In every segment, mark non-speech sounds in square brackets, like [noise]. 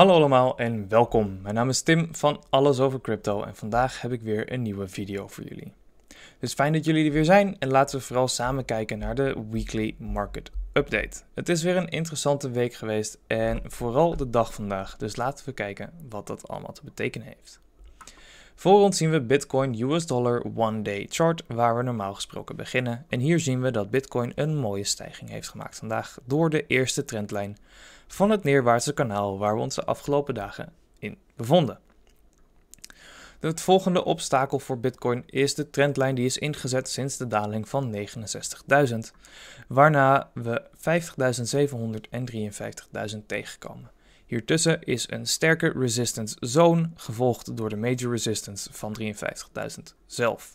Hallo allemaal en welkom. Mijn naam is Tim van Alles Over Crypto en vandaag heb ik weer een nieuwe video voor jullie. Dus fijn dat jullie er weer zijn en laten we vooral samen kijken naar de Weekly Market Update. Het is weer een interessante week geweest en vooral de dag vandaag, dus laten we kijken wat dat allemaal te betekenen heeft. Voor ons zien we Bitcoin US Dollar One Day Chart, waar we normaal gesproken beginnen. En hier zien we dat Bitcoin een mooie stijging heeft gemaakt vandaag door de eerste trendlijn van het neerwaartse kanaal waar we ons de afgelopen dagen in bevonden. Het volgende obstakel voor Bitcoin is de trendlijn die is ingezet sinds de daling van 69.000, waarna we 50.753.000 tegenkomen. Hiertussen is een sterke resistance zone, gevolgd door de major resistance van 53.000 zelf.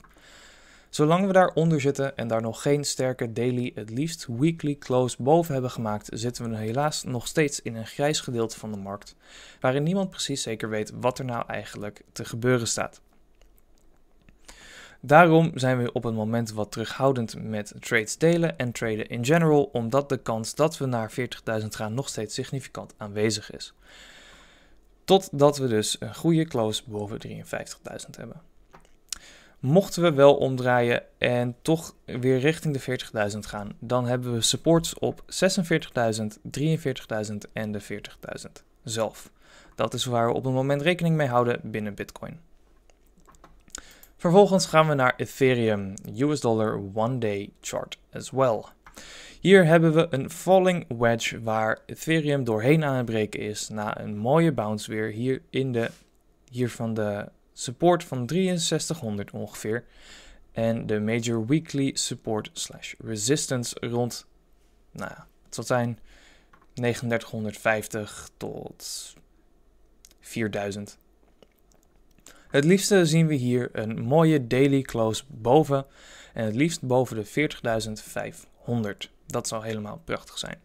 Zolang we daaronder zitten en daar nog geen sterke daily, het liefst weekly close boven hebben gemaakt, zitten we helaas nog steeds in een grijs gedeelte van de markt, waarin niemand precies zeker weet wat er nou eigenlijk te gebeuren staat. Daarom zijn we op het moment wat terughoudend met trades delen en traden in general, omdat de kans dat we naar 40.000 gaan nog steeds significant aanwezig is. Totdat we dus een goede close boven 53.000 hebben. Mochten we wel omdraaien en toch weer richting de 40.000 gaan, dan hebben we supports op 46.000, 43.000 en de 40.000 zelf. Dat is waar we op het moment rekening mee houden binnen Bitcoin. Vervolgens gaan we naar Ethereum, US dollar one day chart as well. Hier hebben we een falling wedge waar Ethereum doorheen aan het breken is na een mooie bounce weer hier in de hier van de support van 6300 ongeveer en de major weekly support slash resistance rond nou het zal zijn 3950 tot 4000. Het liefste zien we hier een mooie daily close boven en het liefst boven de 40.500. Dat zou helemaal prachtig zijn.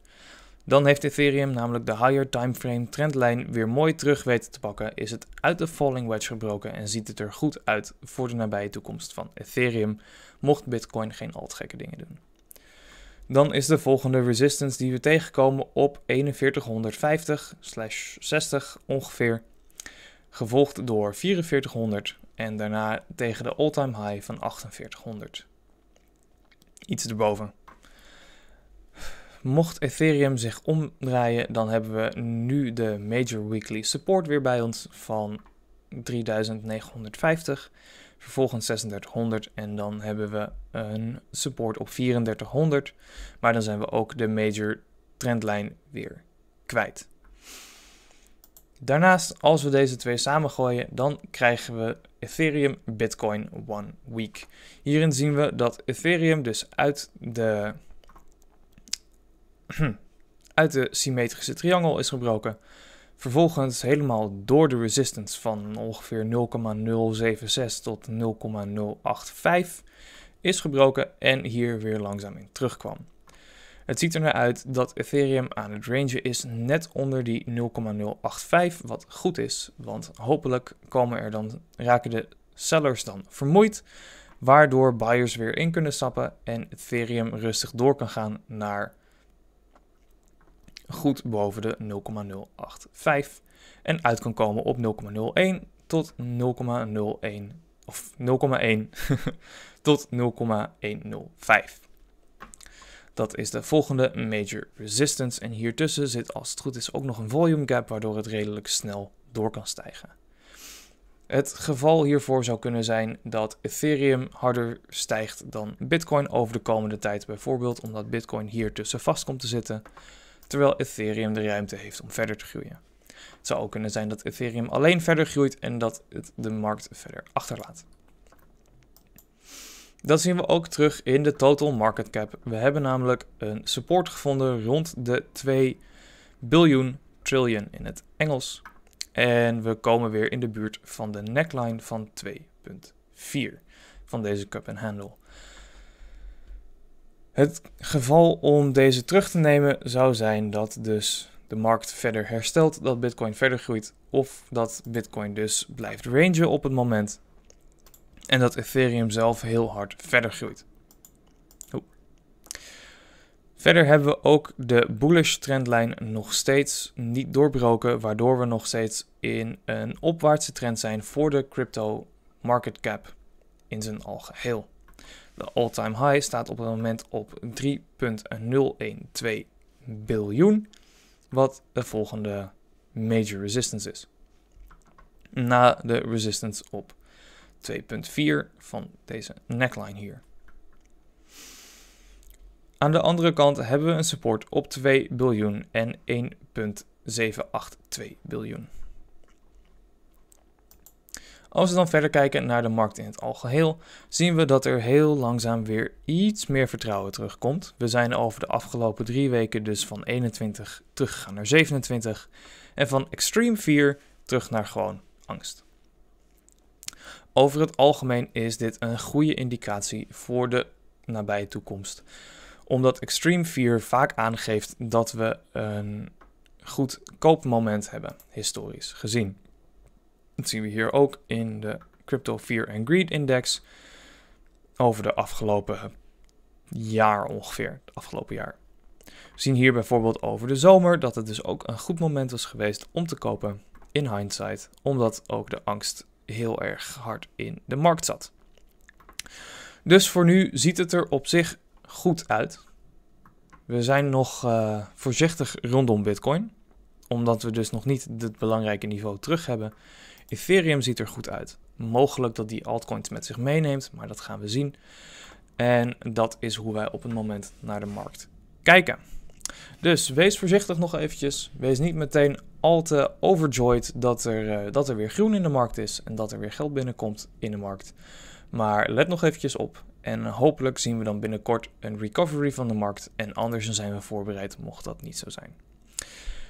Dan heeft Ethereum namelijk de higher timeframe trendlijn weer mooi terug weten te pakken, is het uit de falling wedge gebroken en ziet het er goed uit voor de nabije toekomst van Ethereum, mocht Bitcoin geen al te gekke dingen doen. Dan is de volgende resistance die we tegenkomen op 4150/60 ongeveer gevolgd door 4400 en daarna tegen de all-time high van 4800. Iets erboven. Mocht Ethereum zich omdraaien, dan hebben we nu de major weekly support weer bij ons van 3950, vervolgens 3600 en dan hebben we een support op 3400, maar dan zijn we ook de major trendlijn weer kwijt. Daarnaast, als we deze twee samengooien, dan krijgen we Ethereum Bitcoin One Week. Hierin zien we dat Ethereum dus uit de, [clears throat] uit de symmetrische triangel is gebroken. Vervolgens helemaal door de resistance van ongeveer 0,076 tot 0,085 is gebroken en hier weer langzaam in terugkwam. Het ziet er naar uit dat Ethereum aan het rangen is net onder die 0,085, wat goed is, want hopelijk komen er dan, raken de sellers dan vermoeid, waardoor buyers weer in kunnen stappen en Ethereum rustig door kan gaan naar goed boven de 0,085 en uit kan komen op 0,01 tot 0,01 of 0,1 [laughs] tot 0,105. Dat is de volgende major resistance. En hier tussen zit als het goed is ook nog een volume gap waardoor het redelijk snel door kan stijgen. Het geval hiervoor zou kunnen zijn dat Ethereum harder stijgt dan Bitcoin over de komende tijd, bijvoorbeeld omdat Bitcoin hier tussen vast komt te zitten, terwijl Ethereum de ruimte heeft om verder te groeien. Het zou ook kunnen zijn dat Ethereum alleen verder groeit en dat het de markt verder achterlaat. Dat zien we ook terug in de total market cap. We hebben namelijk een support gevonden rond de 2 biljoen trillion in het Engels. En we komen weer in de buurt van de neckline van 2.4 van deze cup and handle. Het geval om deze terug te nemen zou zijn dat dus de markt verder herstelt, dat Bitcoin verder groeit of dat Bitcoin dus blijft rangen op het moment en dat Ethereum zelf heel hard verder groeit. Verder hebben we ook de bullish trendlijn nog steeds niet doorbroken, waardoor we nog steeds in een opwaartse trend zijn voor de crypto market cap in zijn algeheel. De all-time high staat op het moment op 3,012 biljoen, wat de volgende major resistance is. Na de resistance op 2.4 van deze neckline hier. Aan de andere kant hebben we een support op 2 biljoen en 1.782 biljoen. Als we dan verder kijken naar de markt in het algeheel, zien we dat er heel langzaam weer iets meer vertrouwen terugkomt. We zijn over de afgelopen drie weken dus van 21 teruggegaan naar 27 en van extreme 4 terug naar gewoon angst. Over het algemeen is dit een goede indicatie voor de nabije toekomst. Omdat extreme fear vaak aangeeft dat we een goed koopmoment hebben, historisch gezien. Dat zien we hier ook in de Crypto Fear and Greed Index over de afgelopen jaar ongeveer, afgelopen jaar. We zien hier bijvoorbeeld over de zomer dat het dus ook een goed moment was geweest om te kopen in hindsight, omdat ook de angst heel erg hard in de markt zat. Dus voor nu ziet het er op zich goed uit. We zijn nog eh, voorzichtig rondom Bitcoin, omdat we dus nog niet het belangrijke niveau terug hebben. Ethereum ziet er goed uit. Mogelijk dat die altcoins met zich meeneemt, maar dat gaan we zien. En dat is hoe wij op het moment naar de markt kijken. Dus wees voorzichtig nog eventjes. Wees niet meteen al te overjoyed dat er, eh, dat er weer groen in de markt is en dat er weer geld binnenkomt in de markt. Maar let nog eventjes op en hopelijk zien we dan binnenkort een recovery van de markt en anders zijn we voorbereid mocht dat niet zo zijn.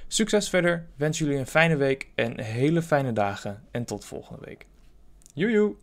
Succes verder, wens jullie een fijne week en hele fijne dagen en tot volgende week. Joejoe!